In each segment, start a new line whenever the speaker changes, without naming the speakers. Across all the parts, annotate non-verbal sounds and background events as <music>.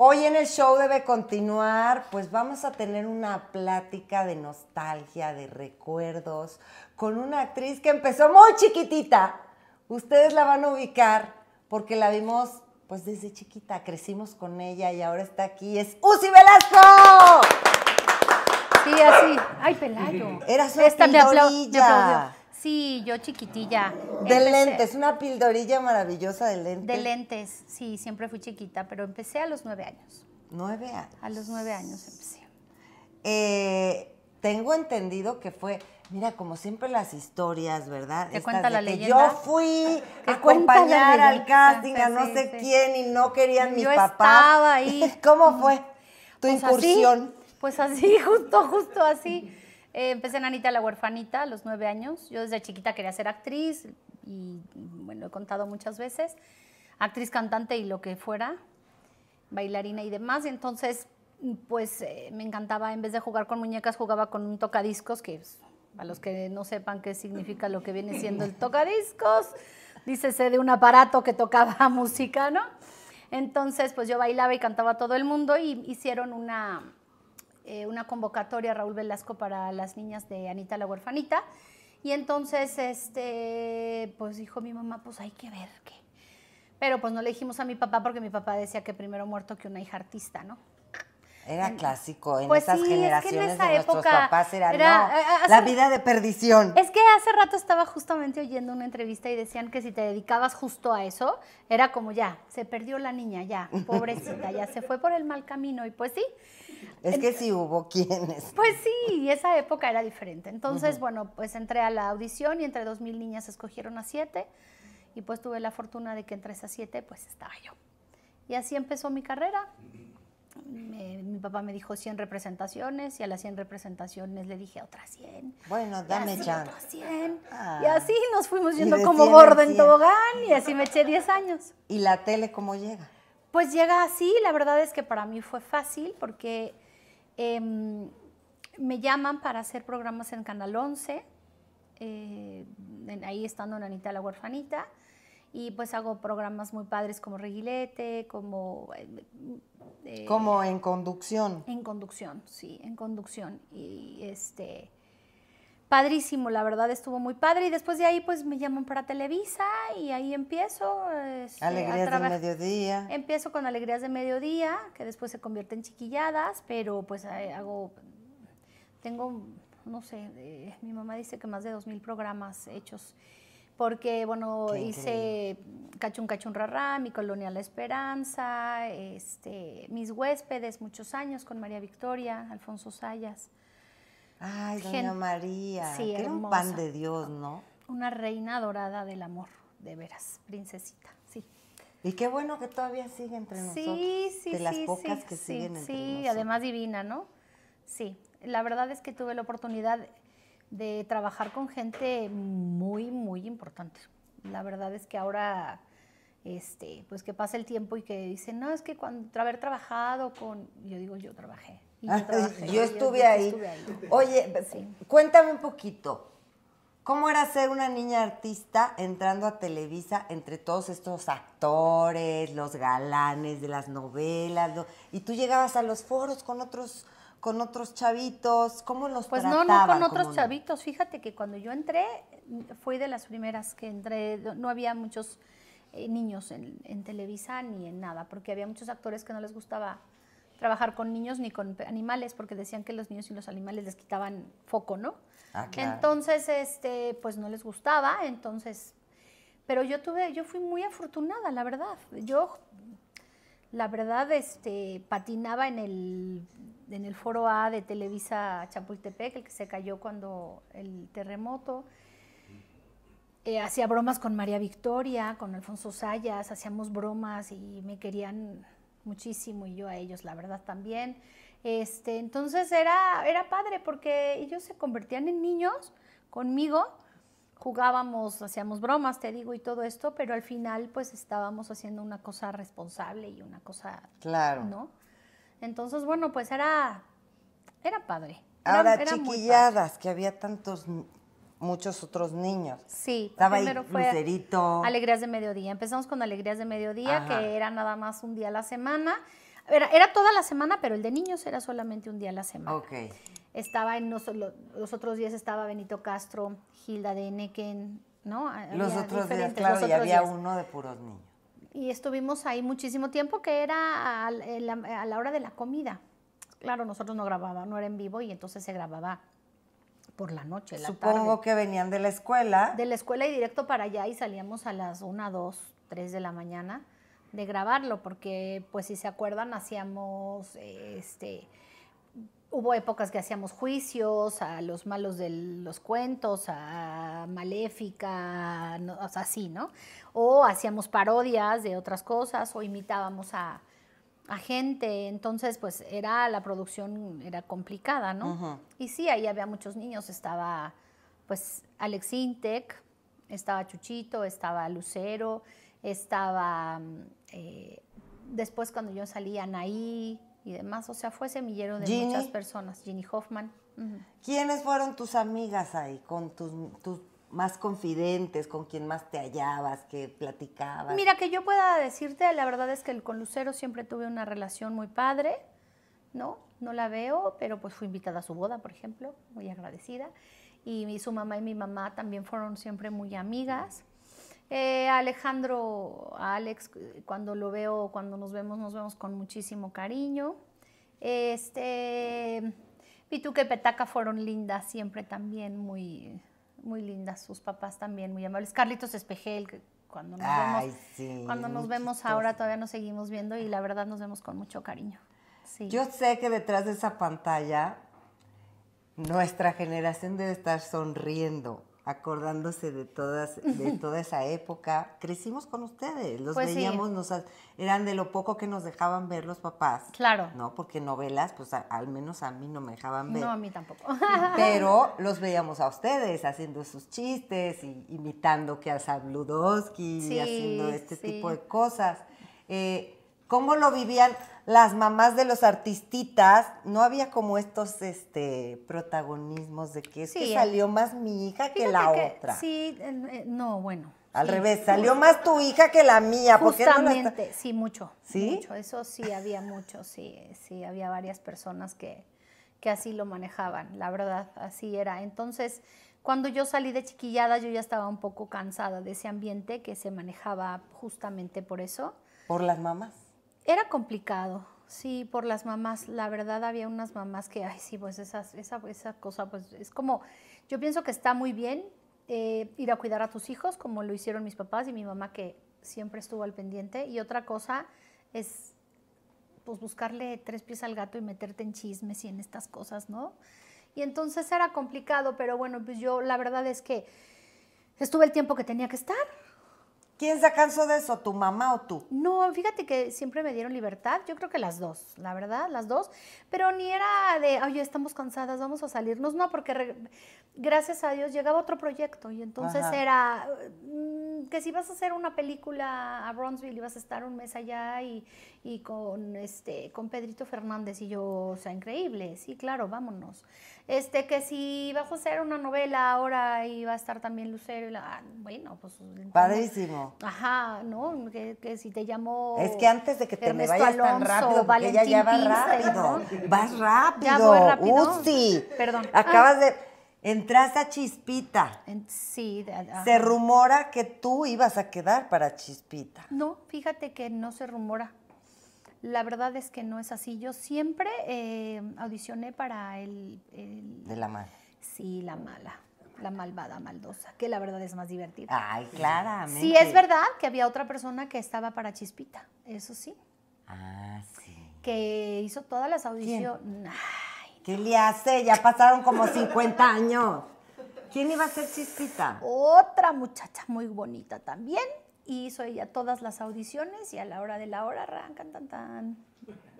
Hoy en el show debe continuar, pues vamos a tener una plática de nostalgia, de recuerdos, con una actriz que empezó muy chiquitita. Ustedes la van a ubicar porque la vimos pues desde chiquita, crecimos con ella y ahora está aquí. Es Uzi Velasco. Sí, así. Ay, Pelayo. Era su Esta me aplaudió. Sí, yo chiquitilla. De lentes, una pildorilla maravillosa de lentes. De
lentes, sí, siempre fui chiquita, pero empecé a los nueve años.
¿Nueve años? A los nueve años empecé. Eh, tengo entendido que fue, mira, como siempre las historias, ¿verdad? Te cuenta la leyenda. Yo fui <laughs> a acompañar al casting a no sé quién y no querían mi yo papá. Estaba ahí. <laughs> ¿Cómo fue mm. tu
pues incursión? pues así, <laughs> justo, justo así. Eh, empecé en Anita la huerfanita a los nueve años. Yo desde chiquita quería ser actriz y, bueno, he contado muchas veces. Actriz, cantante y lo que fuera, bailarina y demás. entonces, pues eh, me encantaba, en vez de jugar con muñecas, jugaba con un tocadiscos, que a los que no sepan qué significa lo que viene siendo el tocadiscos, dícese de un aparato que tocaba <laughs> música, ¿no? Entonces, pues yo bailaba y cantaba a todo el mundo y hicieron una, eh, una convocatoria Raúl Velasco para las niñas de Anita la huerfanita. Y entonces, este, pues dijo mi mamá, pues hay que ver qué. Pero pues no le dijimos a mi papá porque mi papá decía que primero muerto que una hija artista, ¿no?
Era mm. clásico en pues esas generaciones es que de época Era, la vida de perdición.
Es que hace rato estaba justamente oyendo una entrevista y decían que si te dedicabas justo a eso, era como ya, se perdió la niña, ya, <laughs> pobrecita, ya se fue por el mal camino. Y pues sí.
Es que sí hubo quienes.
Pues sí, esa época era diferente. Entonces, bueno, pues entré a la audición y entre dos mil niñas escogieron a siete. Y pues tuve la fortuna de que entre esas siete, pues estaba yo. Y así empezó mi carrera mi papá me dijo 100 representaciones y a las 100 representaciones le dije otras 100.
Bueno, dame
ah. Y así nos fuimos yendo como gordo en tobogán y así me eché 10 años. ¿Y la tele cómo llega? Pues llega así, la verdad es que para mí fue fácil porque em, me llaman para hacer programas en Canal 11, eh, ahí estando Nanita la huerfanita y pues hago programas muy padres como Regilete, como... Eh, eh, como
en conducción.
En conducción, sí, en conducción. Y este... Padrísimo, la verdad estuvo muy padre y después de ahí pues me llaman para Televisa y ahí empiezo. Este, alegrías de mediodía. Empiezo con alegrías de mediodía, que después se convierte en chiquilladas, pero pues eh, hago, tengo, no sé, mi mamá dice que más de dos 2.000 programas hechos porque bueno, hice Cachun Cachun rará Mi Colonia La Esperanza, este, Mis Huéspedes, muchos años con María Victoria, Alfonso Sayas.
Ay, doña María, qué un pan de Dios, ¿no?
Una reina dorada del amor, de veras, princesita,
sí. Y qué bueno que todavía sigue entre nosotros. Sí, sí, De las pocas que siguen entre nosotros. Sí,
además divina, ¿no? Sí, la verdad es que tuve la oportunidad de trabajar con gente muy, muy importante. La verdad es que ahora, este, pues que pasa el tiempo y que dicen, no, es que cuando haber trabajado con, yo digo, yo
trabajé. yo, ah, <laughs> estuve, ahí. Oye, cuéntame un poquito, ¿cómo era ser una niña artista entrando a Televisa entre todos estos actores, los galanes de las novelas? y tú llegabas a los foros con otros con otros chavitos? ¿Cómo los pues Pues no, no con otros
chavitos. Fíjate que cuando yo entré, fui de las primeras que entré, no había muchos eh, niños en, Televisa ni en nada, porque había muchos actores que no les gustaba trabajar con niños ni con animales, porque decían que los niños y los animales les quitaban foco, ¿no? Ah, Entonces, este, pues no les gustaba, entonces... Pero yo tuve, yo fui muy afortunada, la verdad. Yo la verdad, este, patinaba en el, en el foro A de Televisa Chapultepec, el que se cayó cuando el terremoto. Eh, hacía bromas con María Victoria, con Alfonso Sayas, hacíamos bromas y me querían muchísimo y yo a ellos, la verdad, también. Este, entonces era, era padre porque ellos se convertían en niños conmigo jugábamos, hacíamos bromas, te digo, y todo esto, pero al final pues estábamos haciendo una cosa responsable y una cosa... Claro. ¿No? Entonces, bueno, pues era, era padre. Era, Ahora, chiquilladas,
que había tantos, muchos otros niños.
Sí. Estaba fue Alegrías de Mediodía. Empezamos con Alegrías de Mediodía, que era nada más un día a la semana. Era, era, toda la semana, pero el de niños era solamente un día a la semana. Ok. Estaba en los, los, otros días estaba Benito Castro, Gilda de Enequen, ¿no? los otros días, claro, y había uno
de puros niños.
Y estuvimos ahí muchísimo tiempo, que era a la, a la hora de la comida. Claro, nosotros no grabábamos, no era en vivo y entonces se grababa
por la noche, la Supongo que venían de la escuela.
De la escuela y directo para allá y salíamos a las 1, 2, 3 de la mañana de grabarlo, porque pues si se acuerdan hacíamos, este, hubo épocas que hacíamos juicios a los malos de los cuentos, a Maléfica, o sea, así, ¿no? O hacíamos parodias de otras cosas, o imitábamos a, gente, entonces pues era, la producción era complicada, ¿no? Y sí, ahí había muchos niños, estaba pues Alex Intec, estaba Chuchito, estaba Lucero, estaba eh, después cuando yo salí, Anaí y demás, o sea, fue semillero de muchas personas, Ginny Hoffman.
¿Quiénes fueron tus amigas ahí, con tus, tus más confidentes, con quien más te hallabas, que platicabas? Mira, que
yo pueda decirte, la verdad es que con Lucero siempre tuve una relación muy padre, ¿no? No la veo, pero pues fui invitada a su boda, por ejemplo, muy agradecida. Y su mamá y mi mamá también fueron siempre muy amigas. Eh, Alejandro, Alex, cuando lo veo, cuando nos vemos, nos vemos con muchísimo cariño. Este, Pituca y Petaca fueron lindas siempre también, muy, muy lindas. Sus papás también muy amables. Carlitos Espejel, cuando nos vemos, cuando nos vemos ahora todavía nos seguimos viendo y la verdad nos vemos con mucho cariño. Yo
sé que detrás de esa pantalla nuestra generación debe estar sonriendo acordándose de todas de toda esa época. Crecimos con ustedes, los pues veíamos, nos, eran de lo poco que nos dejaban ver los papás. Claro. ¿No? Porque novelas, pues al menos a mí no me dejaban ver. No, a mí tampoco. <laughs> Pero los veíamos a ustedes haciendo sus chistes, y, imitando que a Ludowski y haciendo este tipo de cosas. Eh, ¿Cómo lo vivían las mamás de los artistitas? No había como estos este, protagonismos de que es que salió eh, más mi hija que la otra.
Sí, no, bueno. Al revés, salió más tu hija que la mía. Justamente, sí, mucho. ¿Sí? eso sí había mucho, sí, sí, había varias personas que, que así lo manejaban, la verdad, así era. Entonces, cuando yo salí de chiquillada, yo ya estaba un poco cansada de ese ambiente que se manejaba justamente por eso.
¿Por las mamás?
Era complicado, sí, por las mamás. La verdad había unas mamás que, ay, sí, pues esas, esa, esa cosa, pues es como, yo pienso que está muy bien eh, ir a cuidar a tus hijos, como lo hicieron mis papás y mi mamá que siempre estuvo al pendiente. Y otra cosa es pues buscarle tres pies al gato y meterte en chismes y en estas cosas, ¿no? Y entonces era complicado, pero bueno, pues yo la verdad es que estuve el tiempo que tenía que estar, ¿Quién se cansó de eso, tu mamá o tú? No, fíjate que siempre me dieron libertad, yo creo que las dos, la verdad, las dos, pero ni era de, oye, estamos cansadas, vamos a salirnos, no, porque gracias a Dios llegaba otro proyecto y entonces era mm, que si vas a hacer una película a Bronzeville y vas a estar un mes allá y, y con, este, con Pedrito Fernández y yo, o sea, increíble, sí, claro, vámonos. Este, que si vas a hacer una novela ahora y va a estar también Lucero y la, ah, bueno, pues... Padrísimo. Ajá, ¿no?
Que, si te llamo... Es que antes de que te me vayas tan rápido, porque ella ya va rápido. Vas rápido. Acabas ah. de. Entraste a Chispita. sí. Se rumora que tú ibas a quedar para Chispita.
No, fíjate que no se rumora. La verdad es que no es así. Yo siempre eh, audicioné para el, De la mala. Sí, la mala la malvada, maldosa, que la verdad es más divertida. Ay, claramente. Sí, es verdad que había otra persona que estaba para Chispita, eso sí.
Ah, sí.
Que hizo todas las audiciones.
¿Qué le hace? Ya pasaron como 50 años.
¿Quién iba a ser Chispita? Otra muchacha muy bonita también. hizo ella todas las audiciones y a la hora de la hora arrancan tan tan.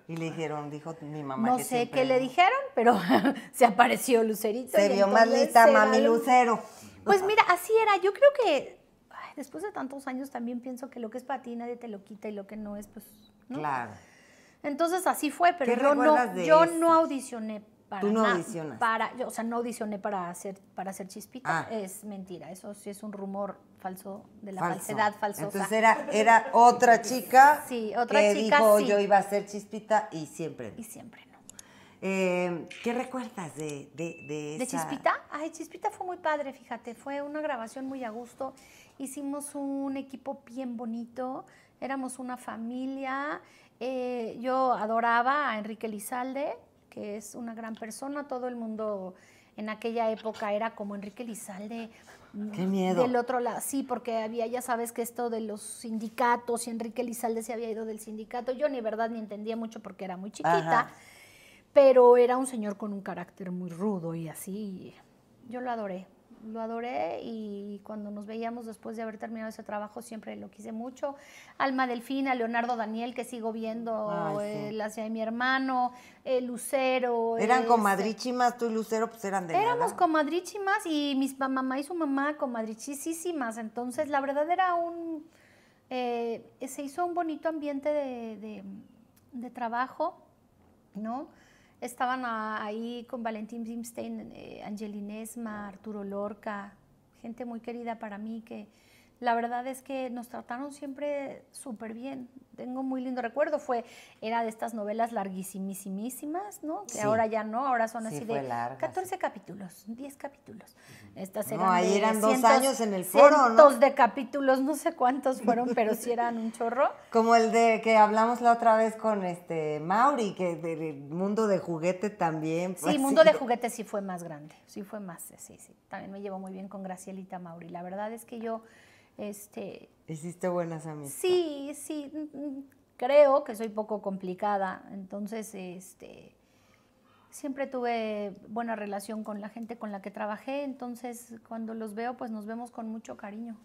Y le dijeron, dijo mi mamá. No sé qué
le dijeron, pero <laughs> se apareció Lucerito. Se vio más lista, mami Lucero. Pues mira, así era. Yo creo que después de tantos años también pienso que lo que es para ti nadie te lo quita y lo que no es, pues. Claro. Entonces así fue, pero yo no, yo audicioné para. Tú no audicionas. Para, yo, o sea, no audicioné para hacer, para hacer chispita. Ah. Es mentira. Eso sí es un rumor falso, de la falsedad falsosa. Entonces era, otra chica que dijo yo iba
a ser chispita y siempre. Y siempre no. Em, ¿Qué recuerdas de, de, esa? ¿De Chispita?
Ay, Chispita fue muy padre, fíjate, fue una grabación muy a gusto. Hicimos un equipo bien bonito, éramos una familia. Eh, yo adoraba a Enrique Lizalde, que es una gran persona, todo el mundo en aquella época era como Enrique Lizalde,
Qué miedo. Del
otro lado, sí, porque había, ya sabes que esto de los sindicatos, y Enrique Lizalde se había ido del sindicato, yo ni verdad ni entendía mucho porque era muy chiquita, pero era un señor con un carácter muy rudo y así, yo lo adoré lo adoré y cuando nos veíamos después de haber terminado ese trabajo siempre lo quise mucho. Alma Delfina, Leonardo Daniel, que sigo viendo, eh, la de mi hermano, eh, Lucero. ¿Eran este, comadrichimas
tú y Lucero? Pues eran de Éramos
comadrichimas y mi mamá y su mamá comadrichísimas. Entonces, la verdad era un... Eh, se hizo un bonito ambiente de trabajo, ¿no? Estaban ahí con Valentín Zimstein, eh, Angelinésma, Arturo Lorca, gente muy querida para mí que la verdad es que nos trataron siempre súper bien. Tengo muy lindo recuerdo. Fue, era de estas novelas larguísimísimas, ¿no? Que ahora ya no, ahora son así de 14 capítulos, 10 capítulos. Estas eran no, ahí eran dos años en el foro, cientos
de capítulos, no sé cuántos fueron, pero sí eran un chorro. Como el de que hablamos la otra vez con este Mauri, que del mundo de juguete también. Sí, sí, pues, mundo de
juguete sí fue más grande, sí fue más, sí, sí. También me llevo muy bien con Gracielita Mauri. La verdad es que yo este,
Hiciste buenas amistades.
Sí, sí, creo que soy poco complicada, entonces este, siempre tuve buena relación con la gente con la que trabajé, entonces cuando los veo pues nos vemos con mucho cariño.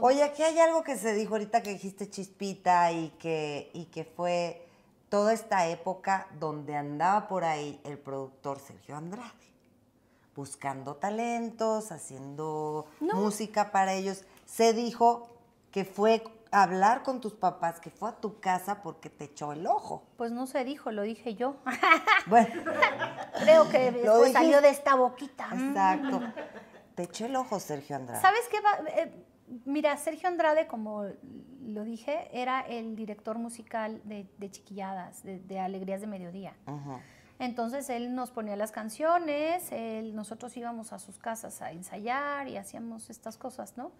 Oye,
aquí hay algo que se dijo ahorita que dijiste chispita y que, que fue toda esta época donde andaba por ahí el productor Sergio Andrade, buscando talentos, haciendo música para ellos se dijo que fue a hablar con tus papás, que fue a tu casa porque te echó el ojo.
Pues no se dijo, lo dije yo. <laughs> Bueno, <laughs> creo que salió de esta boquita. Exacto. Mm.
Te echó el ojo Sergio Andrade. ¿Sabes
qué? Eh, mira, Sergio Andrade, como lo dije, era el director musical de, Chiquilladas, de, Alegrías de Mediodía. Entonces él nos ponía las canciones, nosotros íbamos a sus casas a ensayar y hacíamos estas cosas, ¿no?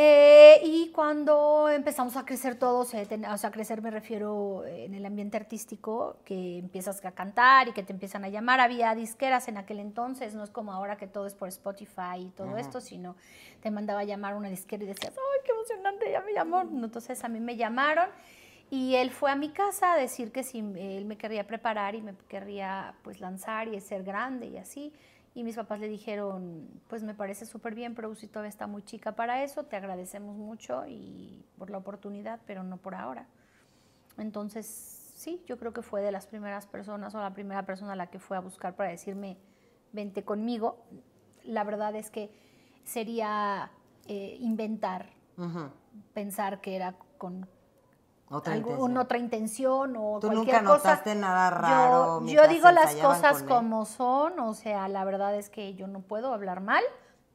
Eh, y cuando empezamos a crecer todos, eh, o sea, a crecer me refiero eh, en el ambiente artístico, que empiezas a cantar y que te empiezan a llamar. Había disqueras en aquel entonces, no es como ahora que todo es por Spotify y todo esto, sino te mandaba a llamar una disquera y decías, ¡ay, qué emocionante! Ya me llamó. Entonces a mí me llamaron y él fue a mi casa a decir que si él me querría preparar y me querría pues lanzar y ser grande y así. Y mis papás le dijeron, pues me parece súper bien, pero si todavía está muy chica para eso, te agradecemos mucho y por la oportunidad, pero no por ahora. Entonces, sí, yo creo que fue de las primeras personas o la primera persona a la que fue a buscar para decirme, vente conmigo. La verdad es que sería eh, inventar, pensar que era
con otra,
otra intención o ¿Tú cualquier nunca notaste
nada raro. Yo, digo las cosas como
son, o sea, la verdad es que yo no puedo hablar mal.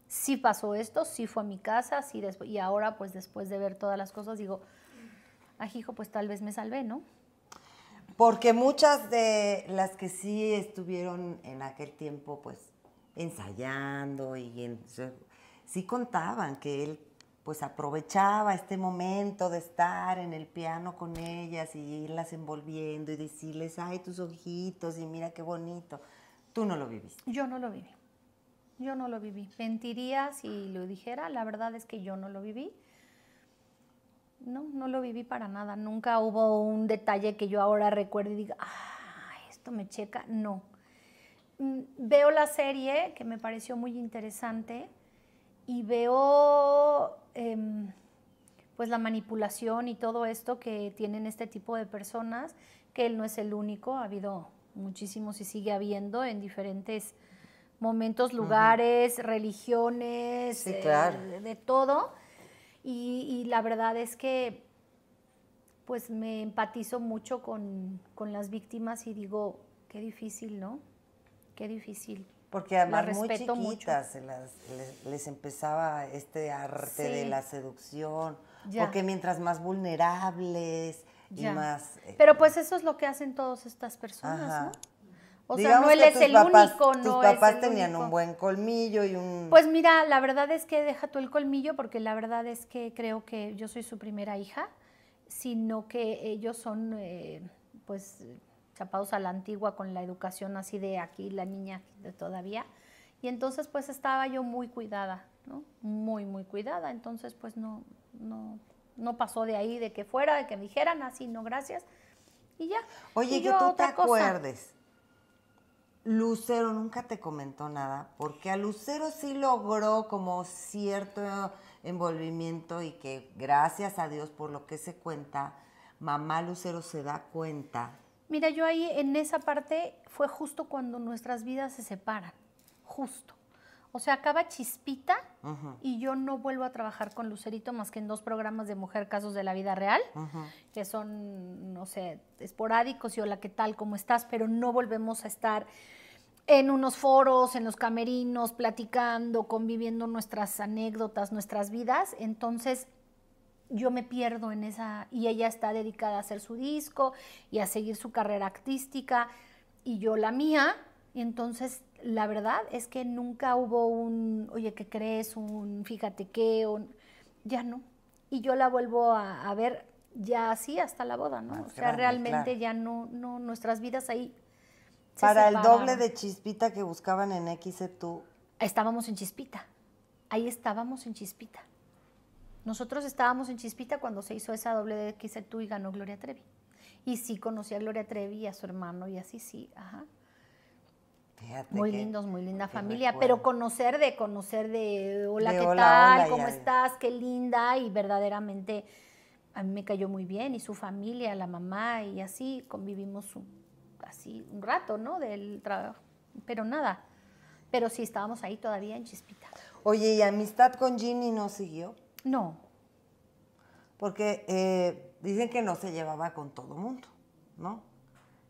Sí pasó esto, sí fue a mi casa, sí y ahora pues después de ver todas las cosas digo, ajijo, pues tal vez me salvé, ¿no?
Porque muchas de las que sí estuvieron en aquel tiempo pues ensayando y en, sí contaban que él pues aprovechaba este momento de estar en el piano con ellas y irlas envolviendo y decirles, ay, tus ojitos y mira qué bonito. Tú no lo viviste. Yo no lo viví.
Yo no lo viví. Mentiría si lo dijera. La verdad es que yo no lo viví. No, no lo viví para nada. Nunca hubo un detalle que yo ahora recuerde y diga, ah, esto me checa. No. Mm, veo la serie que me pareció muy interesante y veo Em, pues la manipulación y todo esto que tienen este tipo de personas, que él no es el único, ha habido muchísimos y sigue habiendo en diferentes momentos, lugares, religiones, eh, de, todo. Y, la verdad es que pues me empatizo mucho con, con las víctimas y digo, qué difícil, ¿no? Qué difícil. Porque además muy chiquitas
les, empezaba este arte de la seducción, porque mientras más vulnerables y más... Pero este,
pues eso es lo que hacen todas estas personas, ¿no?
O sea, no él es el único, no. Tus papás tenían un buen colmillo y un.
Pues mira, la verdad es que deja tú el colmillo, porque la verdad es que creo que yo soy su primera hija, sino que ellos son, eh, pues chapados a la antigua con la educación así de aquí la niña de todavía. Y entonces pues estaba yo muy cuidada, ¿no? Muy, muy cuidada. Entonces pues no, no, no pasó de ahí, de que fuera, de que me dijeran así, ah, no, gracias. Y ya. Oye, yo que tú te acuerdes.
Lucero nunca te comentó nada, porque a Lucero sí logró como cierto envolvimiento y que gracias a Dios por lo que se cuenta, mamá Lucero se da cuenta Mira, yo ahí en esa parte
fue justo cuando nuestras vidas se separan, justo. O sea, acaba Chispita y yo no vuelvo a trabajar con Lucerito más que en dos programas de Mujer Casos de la Vida Real, que son, no sé, esporádicos y hola, ¿qué tal? ¿Cómo estás? Pero no volvemos a estar en unos foros, en los camerinos, platicando, conviviendo nuestras anécdotas, nuestras vidas. Entonces, yo me pierdo en esa, y ella está dedicada a hacer su disco y a seguir su carrera artística y yo la mía, y entonces la verdad es que nunca hubo un, oye, ¿qué crees? Un, fíjate qué, ya no. Y yo la vuelvo a, ver ya así hasta la boda, ¿no? Ah, o sea, realmente ya no, no, nuestras vidas ahí. Para el doble de
chispita que buscaban en X tú. Estábamos en chispita.
Ahí estábamos en
chispita. Nosotros estábamos en Chispita cuando se hizo esa
doble de tú y ganó Gloria Trevi. Y sí conocí a Gloria Trevi y a su hermano y así, sí, ajá. muy lindos, muy linda familia, pero conocer de conocer de hola, ¿qué tal? ¿Cómo estás? Qué linda y verdaderamente a mí me cayó muy bien y su familia, la mamá y así convivimos así un rato, ¿no? Del trabajo, pero nada. Pero sí estábamos ahí todavía en Chispita.
Oye, ¿y amistad con Ginny no siguió? No. Porque eh, dicen que no se llevaba con todo mundo, ¿no?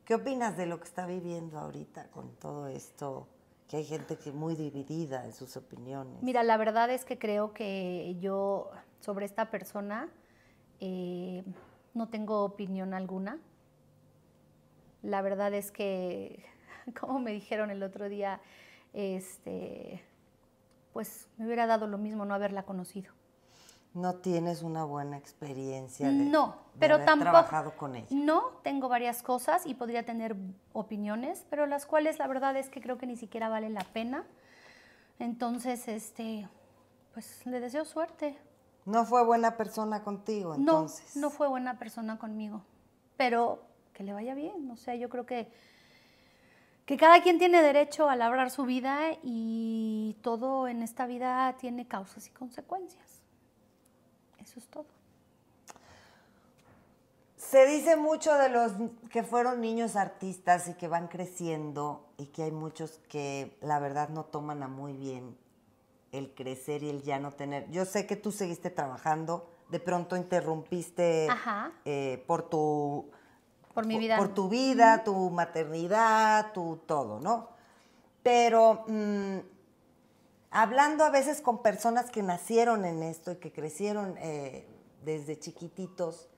¿Qué opinas de lo que está viviendo ahorita con todo esto? Que hay gente que muy dividida en sus opiniones. Mira,
la verdad es que creo que yo sobre esta persona eh, no tengo opinión alguna. La verdad es que, <laughs> como me dijeron el otro día, este, pues me hubiera dado lo mismo no haberla conocido.
No tienes una buena experiencia de, no,
pero tampoco, trabajado con ella. No, tengo varias cosas y podría tener opiniones, pero las cuales la verdad es que creo que ni siquiera vale la pena. Entonces, este, pues le deseo suerte.
No fue buena persona contigo, entonces.
No, fue buena persona conmigo. Pero que le vaya bien, O sea, yo creo que que cada quien tiene derecho a labrar su vida y todo en esta vida tiene causas y consecuencias. Eso es todo.
Se dice mucho de los que fueron niños artistas y que van creciendo y que hay muchos que la verdad no toman a muy bien el crecer y el ya no tener. Yo sé que tú seguiste trabajando, de pronto interrumpiste eh, por tu
vida. tu
vida, tu maternidad, tu todo, ¿no? Pero mm, hablando a veces con personas que nacieron en esto y que crecieron eh, desde chiquititos,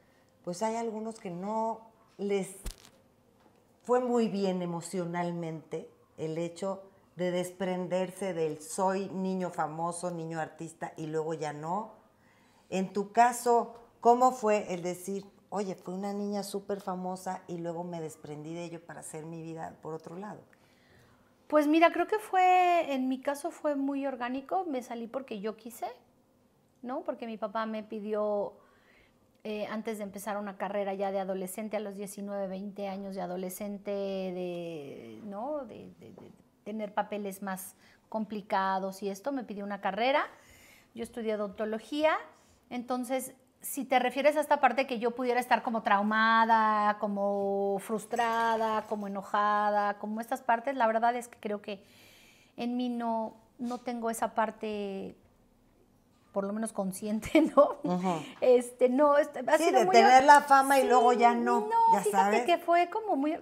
pues hay algunos que no les fue muy bien emocionalmente el hecho de desprenderse del soy niño famoso, niño artista y luego ya no. En tu caso, ¿cómo fue el decir, oye, fui una niña súper famosa y luego me desprendí de ello para hacer mi vida por otro lado?
Pues mira, creo que fue, en mi caso fue muy orgánico, me salí porque yo quise, ¿no? Porque mi papá me pidió, eh, antes de empezar una carrera ya de adolescente, a los 19, 20 años de adolescente, de, ¿no? de tener papeles más complicados y esto, me pidió una carrera. Yo estudié odontología, entonces si te refieres a esta parte que yo pudiera estar como traumada, como frustrada, como enojada, como estas partes, la verdad es que creo que en mí no, no tengo esa parte por lo menos consciente, <laughs> ¿no? Este, no, este, sí, de tener la fama y luego ya no. No, fíjate que fue como muy,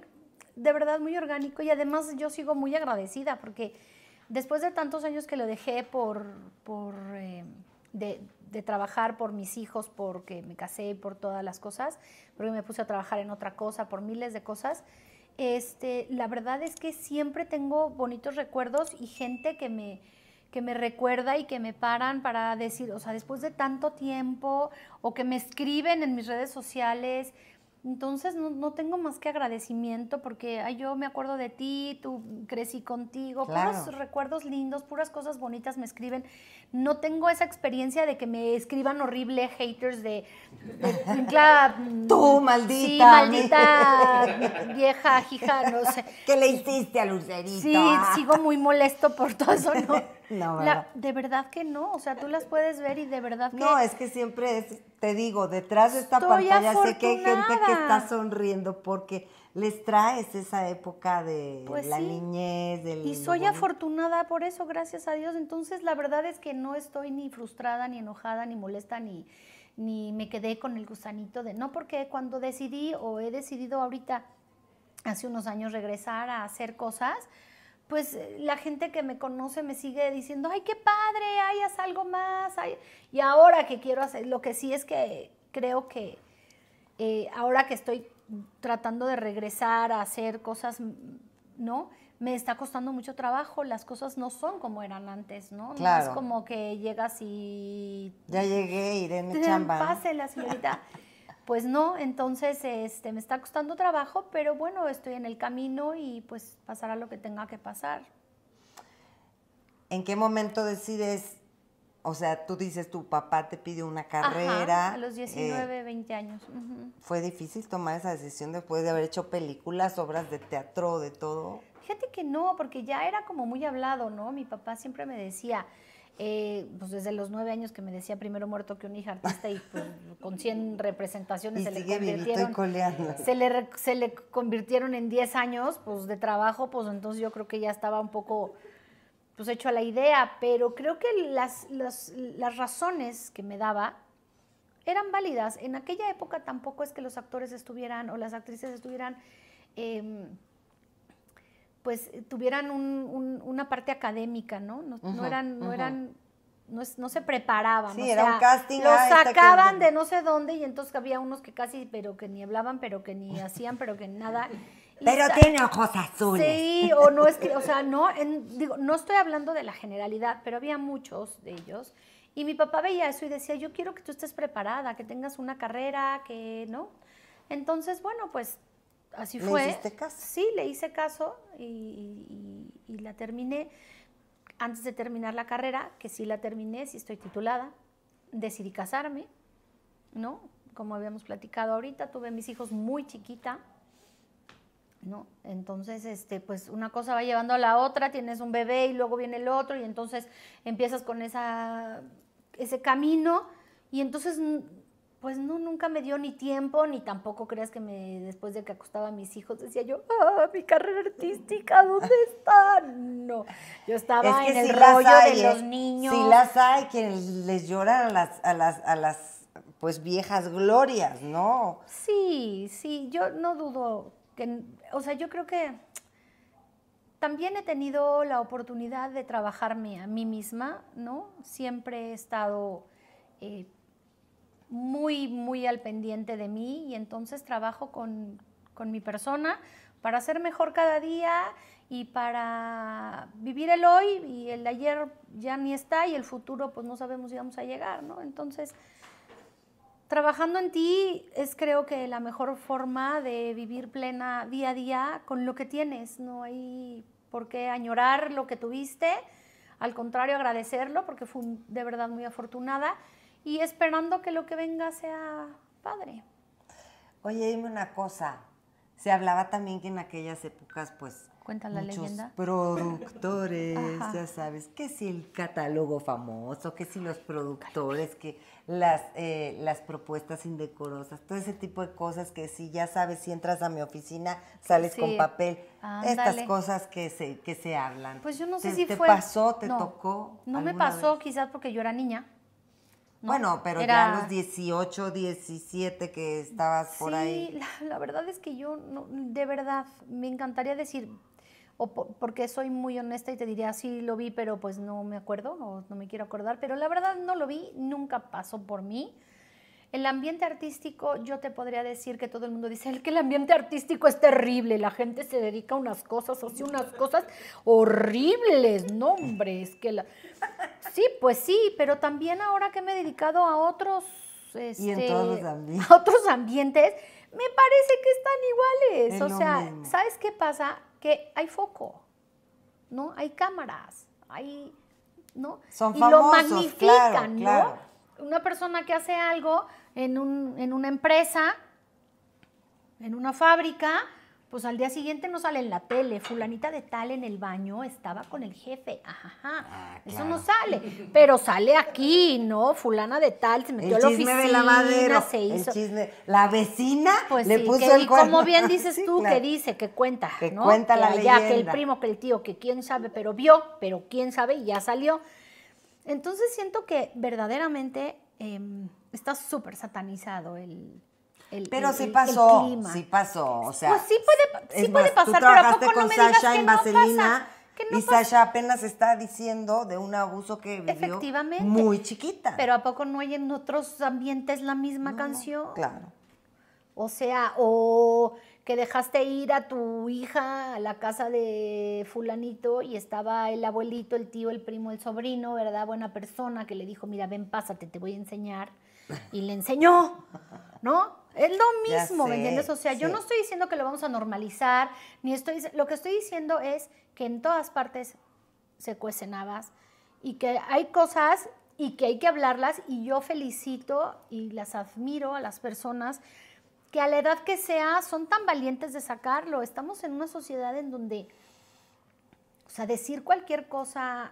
de verdad muy orgánico y además yo sigo muy agradecida porque después de tantos años que lo dejé por, por em, de, trabajar por mis hijos, porque me casé por todas las cosas, pero me puse a trabajar en otra cosa, por miles de cosas. Este, la verdad es que siempre tengo bonitos recuerdos y gente que me, que me recuerda y que me paran para decir, o sea, después de tanto tiempo, o que me escriben en mis redes sociales, entonces no, tengo más que agradecimiento porque yo me acuerdo de ti, tú crecí contigo, puros recuerdos lindos, puras cosas bonitas me escriben. No tengo esa experiencia de que me escriban horrible haters de, de <laughs> tú maldita, maldita vieja, hija, no sé. <laughs> ¿Qué le hiciste a Lucerito? Sí, sigo muy molesto por todo eso, ¿no? <laughs> de verdad que no, o sea, tú las puedes ver y de verdad que... No, es
que siempre te digo, detrás de esta pantalla sé que hay gente que está sonriendo porque les traes esa época de pues la niñez. y soy
afortunada por eso, gracias a Dios. Entonces, la verdad es que no estoy ni frustrada, ni enojada, ni molesta, ni, ni me quedé con el gusanito de no, porque cuando decidí o he decidido ahorita, hace unos años, regresar a hacer cosas, pues eh, la gente que me conoce me sigue diciendo, ay, qué padre, ay, algo más. Y ahora que quiero hacer, lo que sí es que creo que eh, ahora que estoy tratando de regresar a hacer cosas, mm, ¿no? Me está costando mucho trabajo, las cosas no son como eran antes, ¿no? Claro. No es como que llegas y...
Ya llegué, Irene Chamba. Pase
la señorita. <laughs> pues no, entonces este, me está costando trabajo, pero bueno, estoy en el camino y pues pasará lo que tenga que pasar.
¿En qué momento decides, o sea, tú dices tu papá te pide una carrera? a los 19,
eh, 20 años.
¿Fue difícil tomar esa decisión después de haber hecho películas, obras de teatro, de todo?
Fíjate que no, porque ya era como muy hablado, ¿no? Mi papá siempre me decía, eh, pues desde los nueve años que me decía primero muerto que un hija artista y pues, con 100 representaciones se, le convirtieron, en 10 años pues de trabajo, pues entonces yo creo que ya estaba un poco pues hecho a la idea, pero creo que las, las, razones que me daba eran válidas. En aquella época tampoco es que los actores estuvieran o las actrices estuvieran em, pues eh, tuvieran una parte académica, ¿no? No, eran, no eran, no, no, se preparaban. Sí, era un casting. Los ah, sacaban de no sé dónde y entonces había unos que casi, pero que ni hablaban, pero que ni hacían, pero que nada. pero tiene
ojos azules. Sí, o no es que, o sea,
no, digo, no estoy hablando de la generalidad, pero había muchos de ellos. Y mi papá veía eso y decía, yo quiero que tú estés preparada, que tengas una carrera, que, ¿no? Entonces, bueno, pues así fue. caso? Sí, le hice caso y, la terminé. Antes de terminar la carrera, que sí la terminé, sí estoy titulada, decidí casarme, ¿no? Como habíamos platicado ahorita, tuve mis hijos muy chiquita, ¿no? Entonces, este, pues una cosa va llevando a la otra, tienes un bebé y luego viene el otro y entonces empiezas con esa, ese camino y entonces pues no, nunca me dio ni tiempo, ni tampoco creas que me, después de que acostaba a mis hijos, decía yo, ah, mi carrera artística, ¿dónde está? No, yo estaba en el rollo de los ¿eh? niños. Si las
hay, que les lloran a las, a las, a las pues viejas glorias, ¿no?
Sí, sí, yo no dudo que, o sea, yo creo que también he tenido la oportunidad de trabajarme a mí misma, ¿no? Siempre he estado... Eh, muy, muy al pendiente de mí y entonces trabajo con, con mi persona para ser mejor cada día y para vivir el hoy y el ayer ya ni está y el futuro pues no sabemos si vamos a llegar, ¿no? Entonces, trabajando en ti es creo que la mejor forma de vivir plena día a día con lo que tienes, no hay por qué añorar lo que tuviste, al contrario agradecerlo porque fue de verdad muy afortunada y esperando que lo que venga sea padre.
Oye, dime una cosa. Se hablaba también que en aquellas épocas, pues. Cuenta la muchos Productores, ya sabes, que si el catálogo famoso, que si los productores, que las, eh, las propuestas indecorosas, todo ese tipo de cosas que si ya sabes, si entras a mi oficina, sales con papel. Estas cosas que se, que se hablan. Pues yo no sé si si te pasó, te tocó? No me pasó,
quizás porque yo era niña
bueno, pero ya los 18, 17 que estabas por ahí.
Sí, la, verdad es que yo, no, de verdad, me encantaría decir, o porque soy muy honesta y te diría, sí lo vi, pero pues no me acuerdo, no me quiero acordar, pero la verdad no lo vi, nunca pasó por mí. El ambiente artístico, yo te podría decir que todo el mundo dice, el que el ambiente artístico es terrible, la gente se dedica a unas cosas, o unas cosas horribles, no hombre, es que la... Sí, pues sí, pero también ahora que me he dedicado a otros, este, ambientes. otros ambientes, me parece que están iguales. o sea, ¿sabes qué pasa? Que hay foco, ¿no? Hay cámaras, hay, ¿no?
Son y famosos, lo magnifican, ¿no?
Una persona que hace algo en, en una empresa, en una fábrica, pues al día siguiente no sale en la tele, fulanita de tal en el baño estaba con el jefe, ajá, ah, eso no sale, pero sale aquí, ¿no? Fulana de tal se metió al a la oficina, se hizo. El chisme.
la vecina pues le puso el Y como bien dices <laughs> tú, que
dice, que cuenta, que ¿no? cuenta que la que el primo, que el tío, que quién sabe, pero vio, pero quién sabe y ya salió. Entonces siento que verdaderamente em, está súper satanizado el
pero sí pasó, sí pasó, o sea. Pues sí pasar, tú con Sasha en y Sasha apenas está diciendo de un abuso que vivió muy
chiquita. Pero ¿a poco no hay en otros ambientes la misma canción? Claro. O sea, o que dejaste ir a tu hija a la casa de fulanito y estaba el abuelito, el tío, el primo, el sobrino, ¿verdad? Buena persona que le dijo, mira, ven, pásate, te voy a enseñar. Y le enseñó, ¿no? Es lo mismo, ¿me entiendes? O sea, yo no estoy diciendo que lo vamos a normalizar, ni estoy, lo que estoy diciendo es que en todas partes se cuecen habas y que hay cosas y que hay que hablarlas y yo felicito y las admiro a las personas que a la edad que sea son tan valientes de sacarlo. Estamos en una sociedad en donde, o sea, decir cualquier cosa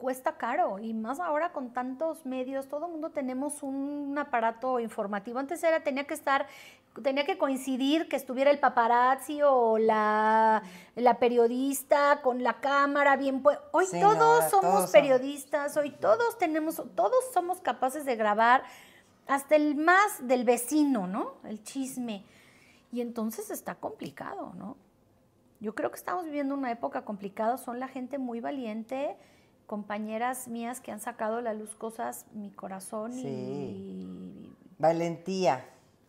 cuesta caro y más ahora con tantos medios, todo el mundo tenemos un aparato informativo. Antes era tenía que estar tenía que coincidir que estuviera el paparazzi o la, la periodista con la cámara bien pues hoy todos somos periodistas, hoy todos tenemos todos somos capaces de grabar hasta el más del vecino, ¿no? El chisme. Y entonces está complicado, ¿no? Yo creo que estamos viviendo una época complicada, son la gente muy valiente, compañeras mías que han sacado la luz cosas, mi corazón
y... Valentía,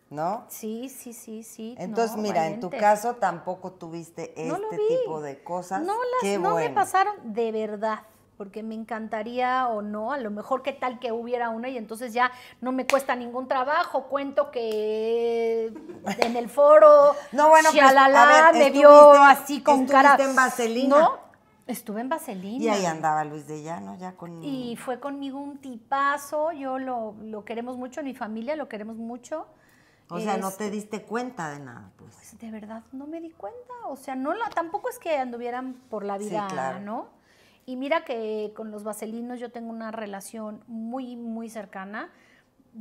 ¿no? Sí, sí, sí, sí. Entonces, mira, en tu caso tampoco tuviste este tipo de cosas. No, las, no me pasaron
de verdad porque me encantaría o no, a lo mejor qué tal que hubiera una y entonces ya no me cuesta ningún trabajo, cuento que en el foro, no, bueno, pues, a me vio así con cara... en vaselina. ¿no?
Estuve en Vaselina. Y ahí andaba Luis de Llano ya con... Y
fue conmigo un tipazo, yo lo, queremos mucho, mi familia lo queremos mucho. O sea, no te
este, diste cuenta de nada, pues. pues.
de verdad no me di cuenta, o sea, no la, tampoco es que anduvieran por la vida, claro. ¿no? Y mira que con los vaselinos yo tengo una relación muy muy cercana.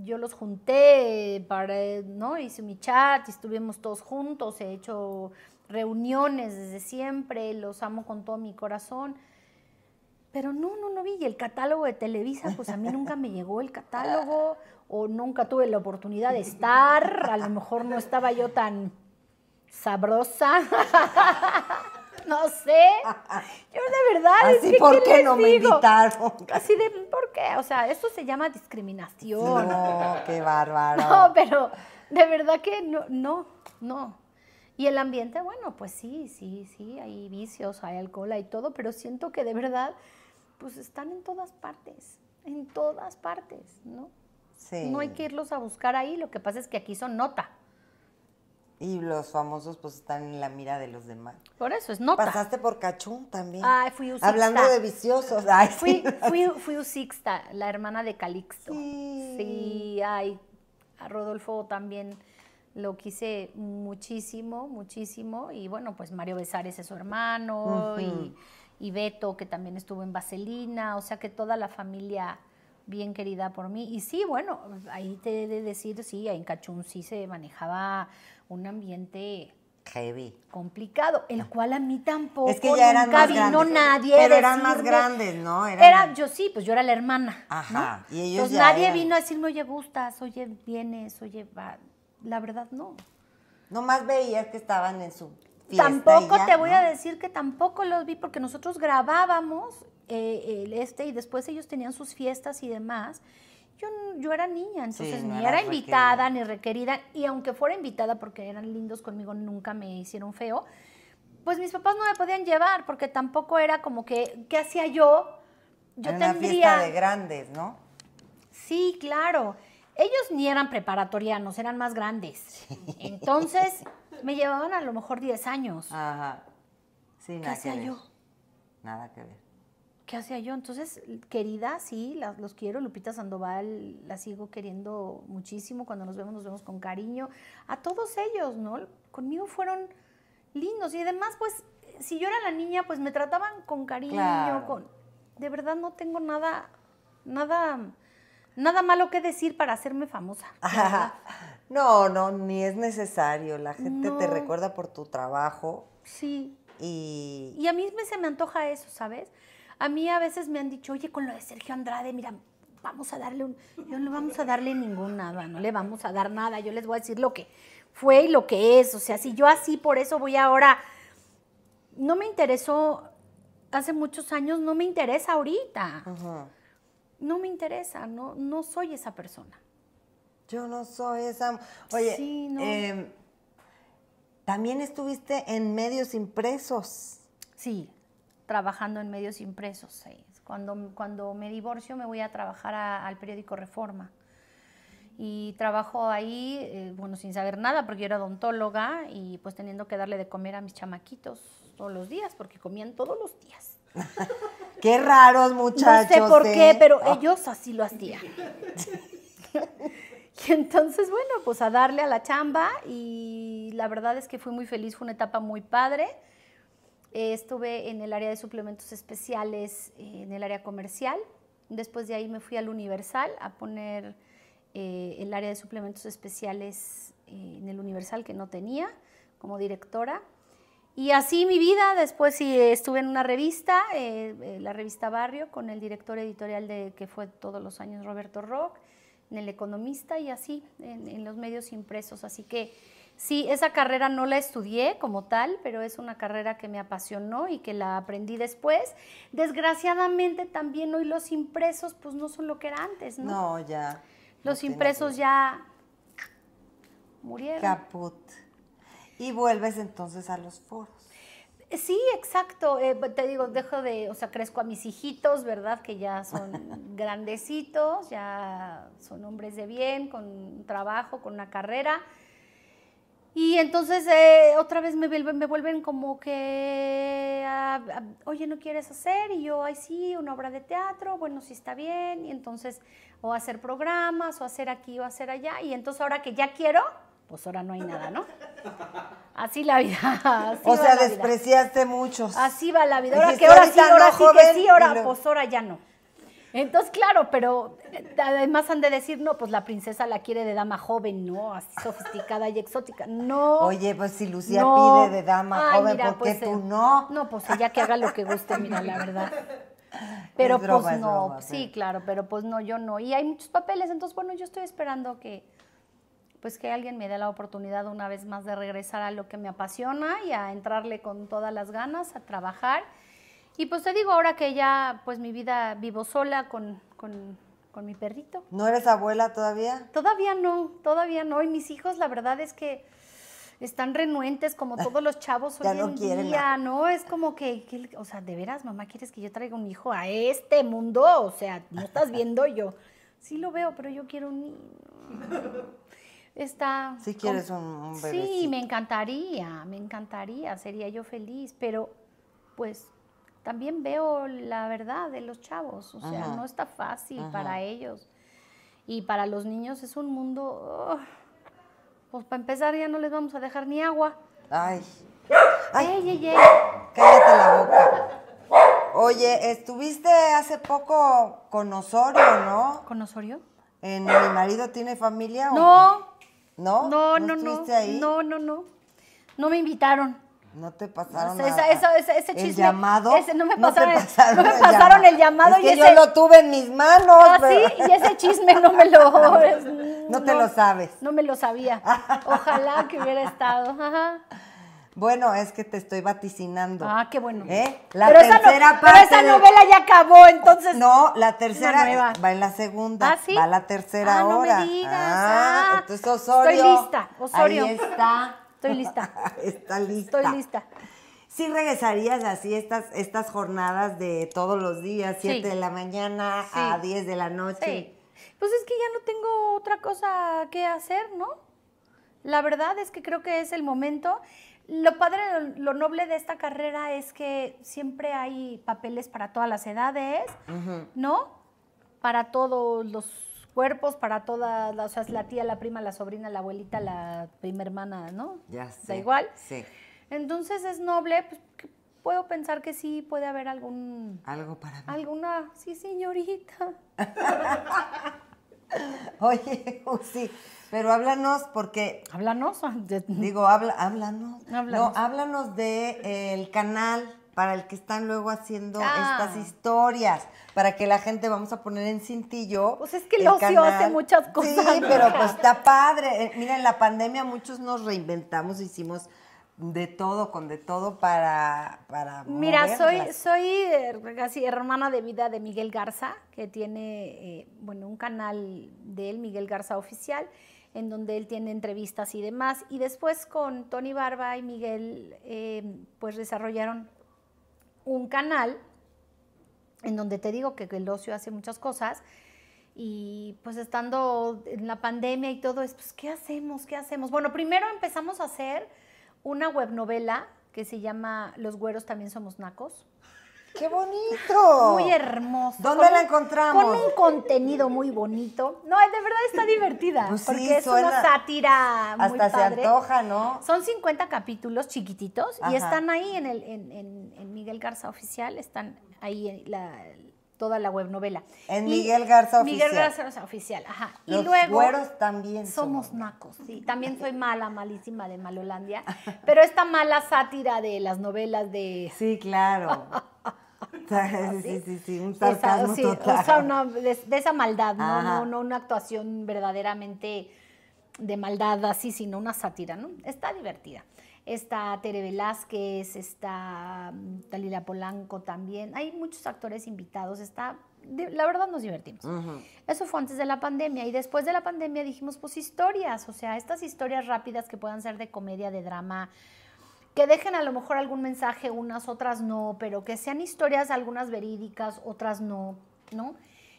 Yo los junté para, ¿no? Hice mi chat, estuvimos todos juntos, he hecho reuniones desde siempre, los amo con todo mi corazón. Pero no, no, no vi. Y el catálogo de Televisa, pues a mí nunca me llegó el catálogo o nunca tuve la oportunidad de estar. A lo mejor no estaba yo tan sabrosa. <laughs> no sé. Yo de verdad Así ¿por qué, no me invitaron? de ¿por qué? O sea, eso se llama discriminación. No,
qué bárbaro. No,
pero de verdad que no, no, no. Y el ambiente, bueno, pues sí, sí, sí, hay vicios, hay alcohol, hay todo, pero siento que de verdad, pues están en todas partes, en todas partes, ¿no?
Sí. No hay que
irlos a buscar ahí, lo que pasa es que aquí son
nota. Y los famosos pues están en la mira de los demás. Por eso es nota. Pasaste por Cachún también. Ay, fui Hablando de viciosos. Ay, fui, fui, fui usixta,
la hermana de Calixto. Sí. sí, ay, a Rodolfo también lo quise muchísimo, muchísimo. Y bueno, pues Mario Besares es su hermano y, Beto, que también estuvo en Vaselina, o sea que toda la familia bien querida por mí. Y sí, bueno, ahí te he de decir, sí, en Cachun sí se manejaba un ambiente heavy. Complicado, el cual a mí tampoco es que ya eran nunca más vino nadie. Pero eran más grandes, ¿no? Era, yo sí, pues yo era la hermana.
Ajá. ¿no? nadie vino
a decirme, oye, gustas, oye, vienes, oye, va la verdad no. Nomás veías que estaban en su fiesta. Tampoco te voy a decir que tampoco los vi porque nosotros grabábamos eh, el este y después ellos tenían sus fiestas y demás. Yo, yo era niña, entonces ni era invitada ni requerida y aunque fuera invitada porque eran lindos conmigo, nunca me hicieron feo. Pues mis papás no me podían llevar porque tampoco era como que, ¿qué hacía yo?
Yo tendría... Una fiesta de grandes, ¿no?
Sí, claro ellos ni eran preparatorianos, eran más grandes. Entonces, me llevaban a lo mejor 10 años. Ajá.
Sí, ¿Qué hacía yo? Nada que ver.
¿Qué hacía yo? Entonces, querida, sí, los quiero. Lupita Sandoval, la sigo queriendo muchísimo. Cuando nos vemos, nos vemos con cariño. A todos ellos, ¿no? Conmigo fueron lindos. Y además, pues, si yo era la niña, pues me trataban con cariño. Con... De verdad, no tengo nada, nada nada malo que decir para hacerme famosa.
No, no, ni es necesario. La gente te recuerda por tu trabajo. Sí. Y... y
a mí se me antoja eso, ¿sabes? A mí a veces me han dicho, oye, con lo de Sergio Andrade, mira, vamos a darle un... Yo no vamos a darle ningún nada, no le vamos a dar nada. Yo les voy a decir lo que fue y lo que es. O sea, si yo así, por eso voy ahora... No me interesó hace muchos años, no me interesa ahorita. Ajá
no me interesa, no, no soy esa persona. Yo no soy esa. Oye, em, también estuviste en medios impresos. Sí,
trabajando en medios impresos. Cuando, cuando me divorcio me voy a trabajar al periódico Reforma. Y trabajo ahí, eh, bueno, sin saber nada, porque yo era odontóloga y pues teniendo que darle de comer a mis chamaquitos todos los días, porque comían todos los días.
Qué raros muchachos. No sé por qué, ¿eh? pero ah.
ellos así lo hacían. <laughs> y entonces, bueno, pues a darle a la chamba y la verdad es que fui muy feliz, fue una etapa muy padre. Eh, estuve en el área de suplementos especiales, eh, en el área comercial. Después de ahí me fui al Universal a poner el área de suplementos especiales en el Universal que no tenía como directora. Y así mi vida, después sí, eh, estuve en una revista, eh, eh, la revista Barrio, con el director editorial de que fue todos los años Roberto Rock, en El Economista y así, en, los medios impresos. Así que sí, esa carrera no la estudié como tal, pero es una carrera que me apasionó y que la aprendí después. Desgraciadamente también hoy los impresos pues no son lo que era antes, ¿no? No, ya. Los impresos ya murieron.
Caput. Y vuelves entonces a los foros.
Sí, exacto. Eh, te digo, dejo de, o sea, crezco a mis hijitos, ¿verdad? Que ya son <laughs> grandecitos, ya son hombres de bien, con trabajo, con una carrera. Y entonces eh, otra vez me vuelven, me vuelven como que, oye, ¿no quieres hacer? Y yo, ay, sí, una obra de teatro, bueno, sí está bien. Y entonces, o hacer programas, o hacer aquí, o hacer allá. Y entonces ahora que ya quiero, pues ahora no hay nada, ¿no? Así la vida. <laughs> o sea, despreciaste muchos. Así va la vida. Ahora que ahora sí, ahora sí ahora pues ahora ya no. Entonces, claro, pero eh, además han de decir, no, pues la princesa la quiere de dama joven, ¿no? Así sofisticada y exótica. No. Oye, pues si
Lucía pide de dama joven, ¿por qué pues, tú
eh, no? No, pues ella que haga lo que guste, mira, la verdad.
<laughs> Pero pues no, sí,
claro, pero pues no, yo no. Y hay muchos papeles, entonces, bueno, yo estoy esperando que pues que alguien me dé la oportunidad una vez más de regresar a lo que me apasiona y a entrarle con todas las ganas, a trabajar. Y pues te digo, ahora que ya pues mi vida vivo sola con,
mi perrito. ¿No eres abuela todavía?
Todavía no, todavía no. Y mis hijos la verdad es que están renuentes como <laughs> todos los chavos hoy en día, ¿no? Es como que, que, o sea, de veras, mamá, ¿quieres que yo traiga un hijo a este mundo? O sea, no estás viendo <laughs> yo. Sí lo veo, pero yo quiero un niño. <laughs> está... Si quieres un, bebé. Sí, me encantaría, me encantaría, sería yo feliz, pero pues también veo la verdad de los chavos, o sea, no está fácil para ellos. Y para los niños es un mundo... pues
para empezar ya no les vamos a dejar ni agua. Ay. Ay. Ey, ey, Cállate la boca. Oye, estuviste hace poco con Osorio, ¿no? ¿Con Osorio? ¿En mi marido tiene familia? No. O... ¿No? No, no, no. No. Ahí? no, no, no.
No me invitaron.
No te pasaron nada
ese chisme, el llamado.
Ese, no me pasaron, no el, me pasaron el, llamado. Es que yo lo tuve en mis manos. Ah, sí, y ese chisme no me lo. <laughs> <laughs> no, te lo sabes. No me lo sabía. <laughs> Ojalá que hubiera estado. Ajá. Bueno, es que te estoy vaticinando. Ah, qué bueno. ¿Eh? La tercera parte. Pero esa novela ya acabó, entonces. No, la tercera va en la segunda. ¿Ah, sí? Va a la tercera hora. Ah, no me Ah, entonces ah, Osorio. Estoy lista, Osorio. Ahí está. Estoy lista. <laughs> está lista. Estoy lista. Sí regresarías así estas, estas jornadas de todos los días, 7 de la mañana a 10 de la noche. Sí.
Pues es que ya no tengo otra cosa que hacer, ¿no? La verdad es que creo que es el momento. Lo padre, lo noble de esta carrera es que siempre hay papeles para todas las edades, ¿no? Para todos los cuerpos, para todas, o sea, la tía, la prima, la sobrina, la abuelita, la prima hermana, ¿no?
Ya sé. Da igual. Sí.
Entonces es noble, pues, puedo pensar que sí puede haber algún... Algo para mí. Alguna, sí, señorita. <laughs>
<laughs> Oye, sí, pero háblanos porque... Háblanos. Ah, digo, habla, háblanos. No, háblanos del eh, canal para el que están luego haciendo ah. estas historias, para que la gente vamos a poner en cintillo. Pues es que el, ocio hace muchas cosas. Sí, pero pues está padre. Eh, Mira, en la pandemia muchos nos reinventamos, hicimos de todo, con de todo para... para Mira, soy,
soy casi eh, hermana de vida de Miguel Garza, que tiene, eh, bueno, un canal de él, Miguel Garza Oficial, en donde él tiene entrevistas y demás. Y después con Tony Barba y Miguel, eh, pues desarrollaron un canal en donde te digo que el ocio hace muchas cosas. Y pues estando en la pandemia y todo pues, ¿qué hacemos? ¿Qué hacemos? Bueno, primero empezamos a hacer una web novela que se llama Los güeros también somos nacos. ¡Qué bonito! Muy hermoso. ¿Dónde la encontramos? Con un contenido muy bonito. No, de verdad está divertida. Pues porque es una sátira muy Hasta se antoja, ¿no? Son 50 capítulos chiquititos y están ahí en, el, en, en, Miguel Garza Oficial, están ahí la, toda la web novela. En Miguel Garza Oficial. Miguel Garza Oficial, ajá. y luego... también somos, somos nacos, sí. También soy mala, malísima de Malolandia. <laughs> pero esta mala sátira de las novelas de... Sí,
claro. <laughs> sí, sí, sí, un de,
esa maldad, ¿no? No, no una actuación verdaderamente de maldad así, sino una sátira, ¿no? Está divertida. Está Tere Velázquez, está Talila mm, Polanco también. Hay muchos actores invitados. Está, la verdad nos divertimos. Eso fue antes de la pandemia. Y después de la pandemia dijimos, pues historias, o sea, estas historias rápidas que puedan ser de comedia, de drama, que dejen a lo mejor algún mensaje, unas, otras no, pero que sean historias, algunas verídicas, otras no, ¿no?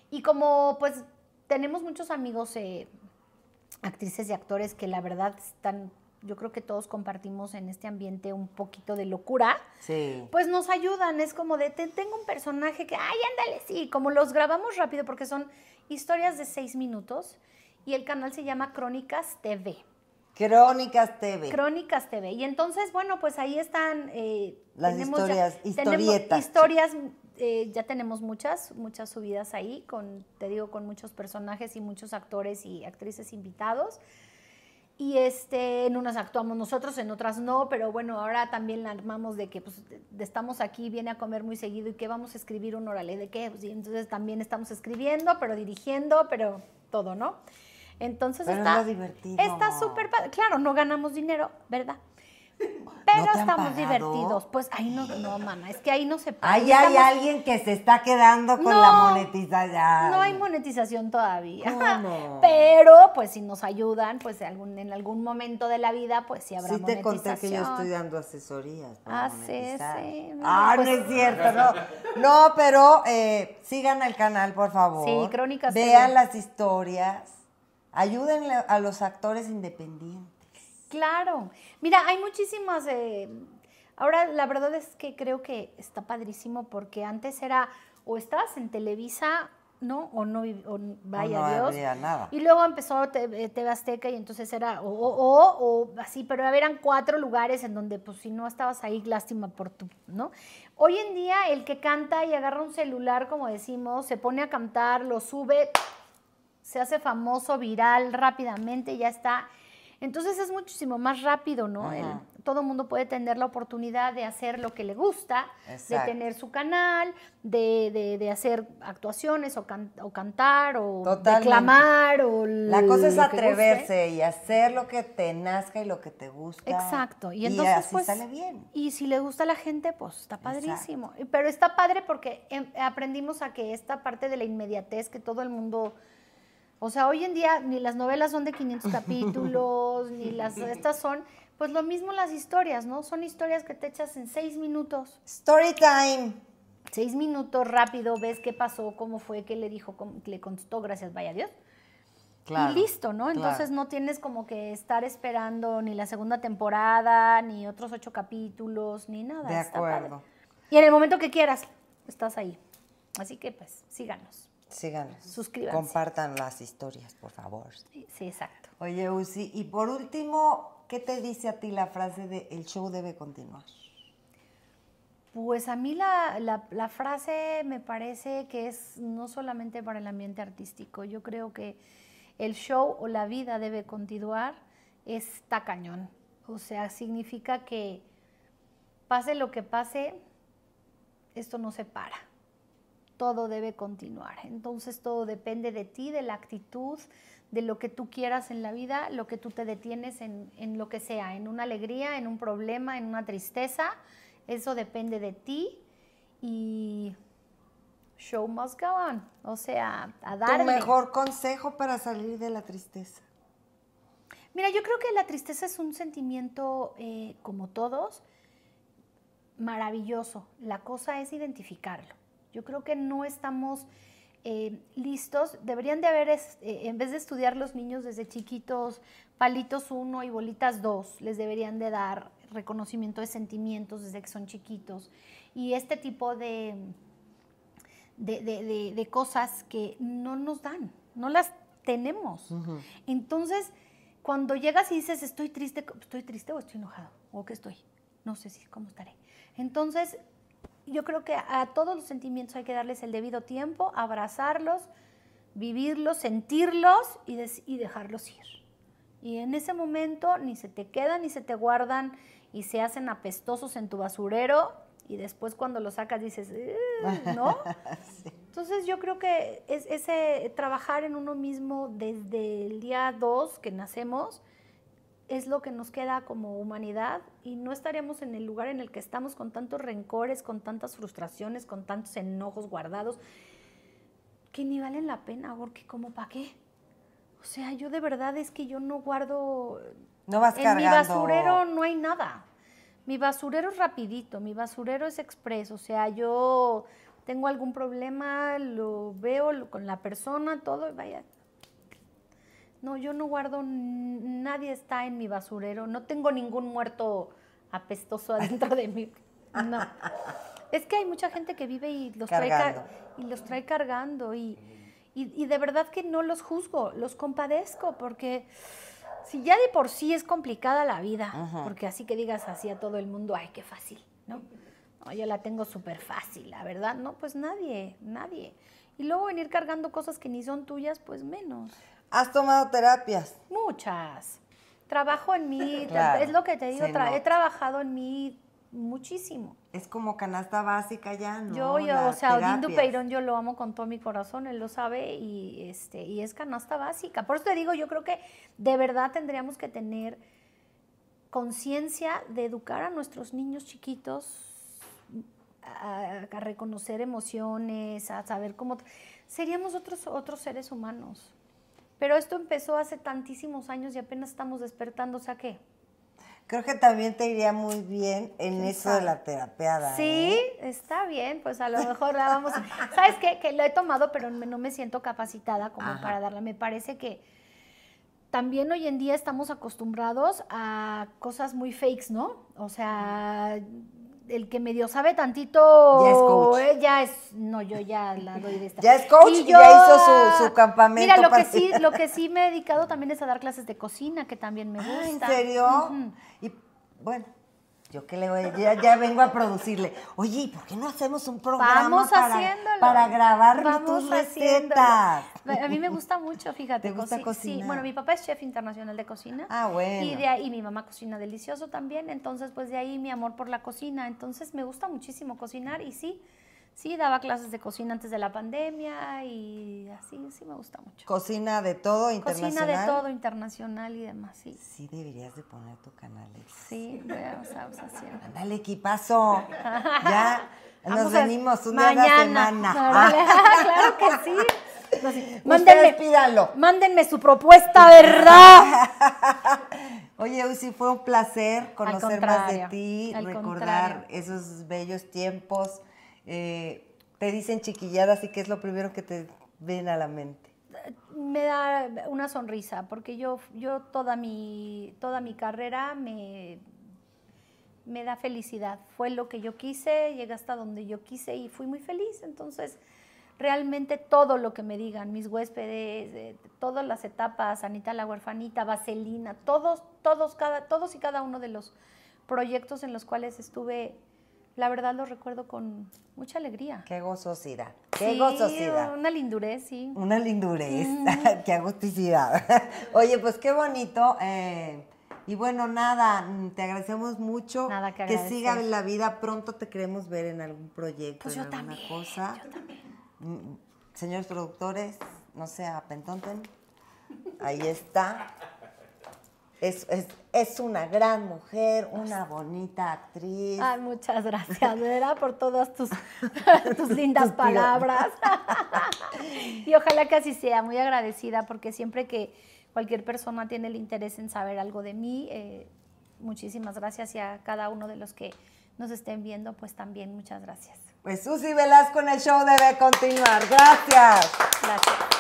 Y como pues tenemos muchos amigos, eh, actrices y actores que la verdad están yo creo que todos compartimos en este ambiente un poquito de locura, sí. pues nos ayudan. Es como de, tengo un personaje que, ay, ándale, sí, como los grabamos rápido porque son historias de seis minutos y el canal se llama Crónicas TV.
Crónicas TV.
Crónicas TV. Y entonces, bueno, pues ahí están... Eh, Las historias, historietas. historias, eh, ya tenemos muchas, muchas subidas ahí, con, te digo, con muchos personajes y muchos actores y actrices invitados y este, en unas actuamos nosotros, en otras no, pero bueno, ahora también la armamos de que pues, estamos aquí, viene a comer muy seguido y que vamos a escribir un orale de qué, pues, y entonces también estamos escribiendo, pero dirigiendo, pero todo, ¿no? Entonces está, está súper, claro, no ganamos dinero, ¿verdad? Pero estamos divertidos. Pues ahí no, no, mana, es que ahí no se paga. Ahí hay alguien
que se está quedando con la monetización. No
hay monetización todavía. Pero, pues, si nos ayudan, pues algún, en algún momento de la vida, pues sí habrá monetización. Sí te conté que yo estoy
dando asesorías ah,
Sí, ah, no pues, es cierto, no.
No, pero eh, sigan al canal, por favor. Sí, Crónicas. Vean las historias. Ayúdenle a los actores independientes.
Claro. Mira, hay muchísimas... Eh, ahora la verdad es que creo que está padrísimo porque antes era o estabas en Televisa ¿no? O no, vaya no Dios. Había nada. Y luego empezó TV eh, Azteca y entonces era o, o, o, así, pero eran cuatro lugares en donde, pues, si no estabas ahí, lástima por tú, ¿no? Hoy en día, el que canta y agarra un celular, como decimos, se pone a cantar, lo sube, se hace famoso, viral rápidamente, ya está entonces es muchísimo más rápido, ¿no? El, todo mundo puede tener la oportunidad de hacer lo que le gusta, de tener su canal, de, hacer actuaciones o, cantar
o declamar.
la cosa es atreverse
y hacer lo que te nazca y lo que te gusta. Exacto. Y, entonces, pues,
bien. Y si le gusta a la gente, pues está
padrísimo.
Pero está padre porque em, aprendimos a que esta parte de la inmediatez que todo el mundo o sea, hoy en día ni las novelas son de 500 capítulos, ni las estas son, pues lo mismo las historias, ¿no? Son historias que te echas en seis minutos. Story time. Seis minutos rápido, ves qué pasó, cómo fue, qué le dijo, le contestó, gracias, vaya Dios. y listo, ¿no? Entonces no tienes como que estar esperando ni la segunda temporada, ni otros ocho capítulos, ni nada. De acuerdo. Y en el momento que quieras, estás ahí. Así que pues, síganos.
Sigan, Suscríbanse. Compartan las historias, por favor. Sí, sí, exacto. Oye, Uzi, y por último, ¿qué te dice a ti la frase de el show debe continuar? Pues
a mí la, la frase me parece que es no solamente para el ambiente artístico. Yo creo que el show o la vida debe continuar está cañón. O sea, significa que pase lo que pase, esto no se para todo debe continuar. Entonces todo depende de ti, de la actitud, de lo que tú quieras en la vida, lo que tú te detienes en, en, lo que sea, en una alegría, en un problema, en una tristeza. Eso depende de ti y show must go on. O sea, a dar. Tu mejor
consejo para salir de la tristeza.
Mira, yo creo que la tristeza es un sentimiento, eh, como todos, maravilloso. La cosa es identificarlo. Yo creo que no estamos eh, listos. Deberían de haber, eh, en vez de estudiar los niños desde chiquitos, palitos uno y bolitas dos, les deberían de dar reconocimiento de sentimientos desde que son chiquitos. Y este tipo de, de, cosas que no nos dan, no las tenemos. Entonces, cuando llegas y dices, estoy triste, estoy triste o estoy enojado, o qué estoy, no sé si, cómo estaré. Entonces, yo creo que a todos los sentimientos hay que darles el debido tiempo, abrazarlos, vivirlos, sentirlos y, dejarlos ir. Y en ese momento ni se te quedan ni se te guardan y se hacen apestosos en tu basurero y después cuando lo sacas dices, eh",
¿no? <laughs>
Entonces yo creo que es ese trabajar en uno mismo desde el día 2 que nacemos, es lo que nos queda como humanidad y no estaríamos en el lugar en el que estamos con tantos rencores, con tantas frustraciones, con tantos enojos guardados, que ni valen la pena, porque como para qué. O sea, yo de verdad es que yo no guardo...
No vas en mi basurero
no hay nada. Mi basurero es rapidito, mi basurero es expreso. O sea, yo tengo algún problema, lo veo con la persona, todo, y vaya, no, yo no guardo, nadie está en mi basurero, no tengo ningún muerto apestoso <laughs> adentro de mí. No. Es que hay mucha gente que vive y los, trae, y los trae cargando y, de verdad que no los juzgo, los compadezco porque si ya de por sí es complicada la vida, porque así que digas así a todo el mundo, ay, qué fácil, ¿no? yo la tengo súper fácil, la verdad, no, pues nadie, nadie. Y luego venir cargando cosas que ni son tuyas, pues menos. ¿Has tomado terapias? Muchas. Trabajo en mí, <laughs> es lo que te digo, he trabajado en mí muchísimo.
Es como canasta básica ya, ¿no? Yo, o sea, Odindo Peirón
yo lo amo con todo mi corazón, él lo sabe y, este, y es canasta básica. Por eso te digo, yo creo que de verdad tendríamos que tener conciencia de educar a nuestros niños chiquitos a, a reconocer emociones, a saber cómo... Seríamos otros, otros seres humanos. Pero esto empezó hace tantísimos años y apenas estamos despertando, o sea que...
Creo que también te iría muy bien en eso de la terapeada. ¿eh?
Sí, está bien, pues a lo mejor la vamos... <laughs> ¿Sabes qué? Que lo he tomado, pero no me siento capacitada como para darla. Me parece que también hoy en día estamos acostumbrados a cosas muy fakes, ¿no? O sea el que medio sabe tantito. Ya es eh, es, no, yo ya la doy de esta. <laughs> Ya es coach y, ya hizo su, su campamento. Mira, lo que, sí, <laughs> lo que sí me he dedicado también es a dar clases de cocina, que también me ah, gusta. ¿En serio?
Y bueno yo que le voy, ya, vengo a producirle. Oye, ¿y ¿por qué no hacemos un programa para, para grabar tus recetas? A mí me gusta
mucho, fíjate. ¿Te gusta cocinar? Sí, bueno, mi papá es chef internacional de cocina. Ah, bueno. Y, y mi mamá cocina delicioso también, entonces pues de ahí mi amor por la cocina. Entonces me gusta muchísimo cocinar y sí, Sí, daba clases de cocina antes de la pandemia y así, sí me gusta
mucho. Cocina de todo internacional. Cocina de todo
internacional
y demás, sí. Sí, deberías de poner tu canal.
Sí, voy a usar
¡Dale, equipazo. ya <laughs> nos venimos una semana. <laughs> Ah. <laughs> claro que sí. Pues mándenme, su propuesta, ¿verdad? Oye, Uzi, fue un placer conocer más de ti, recordar esos bellos tiempos eh, te dicen chiquilladas así que es lo primero que te ven a la mente?
Me da una sonrisa, porque yo, yo toda, mi, toda mi carrera me, me da felicidad. Fue lo que yo quise, llegué hasta donde yo quise y fui muy feliz. Entonces, realmente todo lo que me digan, mis huéspedes, eh, todas las etapas, Anita la huerfanita, Vaselina, todos, todos, cada, todos y cada uno de los proyectos en los cuales estuve la verdad lo recuerdo con mucha alegría.
Qué gozosidad. Qué gozosidad.
Una lindurez, sí.
Una lindurez. <laughs> qué agusticidad. <laughs> Oye, pues qué bonito. Eh, y bueno, nada, te agradecemos mucho. Nada que, que siga la vida. Pronto te queremos ver en algún proyecto, pues en alguna cosa. Yo también. Mm, señores productores, no sea apentonten. Ahí está. Es, una gran mujer, una bonita actriz. Ay, muchas gracias, Vera, por todas
tus, <laughs> lindas palabras. <laughs> y ojalá que así sea, muy agradecida, porque siempre que cualquier persona tiene el interés en saber algo de mí, eh, muchísimas gracias y a cada uno de los que nos estén viendo, pues también muchas gracias.
Pues Susi Velasco en el show debe continuar. Gracias. Gracias.